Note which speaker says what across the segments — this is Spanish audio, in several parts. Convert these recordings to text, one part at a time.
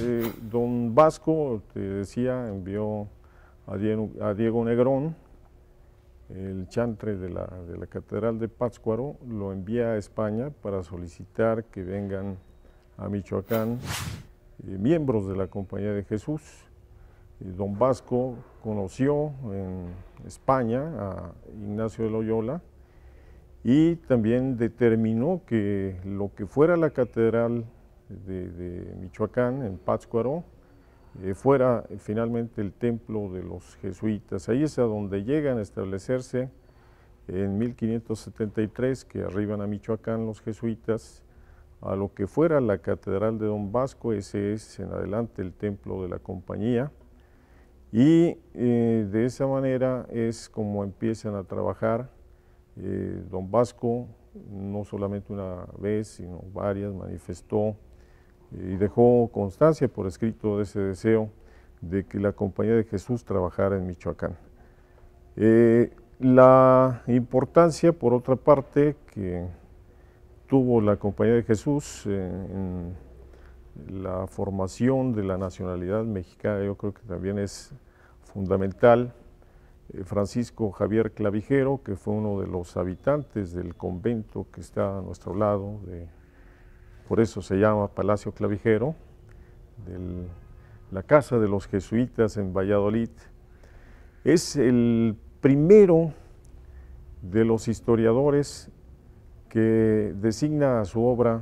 Speaker 1: Eh, don Vasco, te decía, envió a Diego, Negrón, el chantre de la, de la, Catedral de Pátzcuaro, lo envía a España para solicitar que vengan a Michoacán eh, miembros de la Compañía de Jesús. don Vasco conoció en España a Ignacio de Loyola y también determinó que lo que fuera la catedral de, Michoacán, en Pátzcuaro, eh, fuera eh, finalmente el templo de los jesuitas. Ahí es a donde llegan a establecerse en 1573, que arriban a Michoacán los jesuitas, a lo que fuera la Catedral de Don Vasco, ese es en adelante el templo de la compañía, y eh, de esa manera es como empiezan a trabajar Don Vasco, no solamente una vez, sino varias, manifestó y dejó constancia por escrito de ese deseo de que la Compañía de Jesús trabajara en Michoacán. Eh, la importancia, por otra parte, que tuvo la Compañía de Jesús en la formación de la nacionalidad mexicana, yo creo que también es fundamental. Eh, Francisco Javier Clavijero, que fue uno de los habitantes del convento que está a nuestro lado, de por eso se llama Palacio Clavijero, la casa de los jesuitas en Valladolid. Es el primero de los historiadores que designa a su obra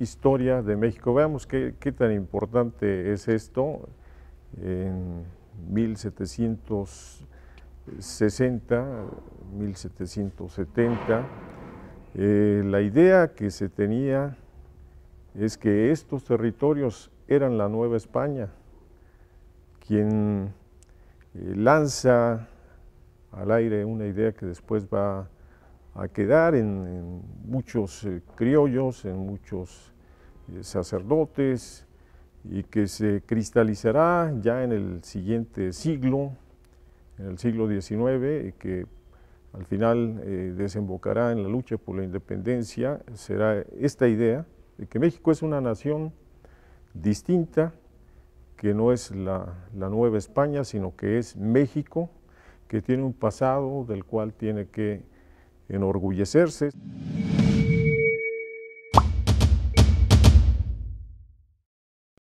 Speaker 1: Historia de México. Veamos qué, tan importante es esto. En 1760, 1770, eh, la idea que se tenía es que estos territorios eran la Nueva España, quien eh, lanza al aire una idea que después va a quedar en, muchos eh, criollos, en muchos eh, sacerdotes, y que se cristalizará ya en el siguiente siglo, en el siglo XIX, y que al final desembocará en la lucha por la independencia, será esta idea que México es una nación distinta, que no es la, la, Nueva España, sino que es México, que tiene un pasado del cual tiene que enorgullecerse.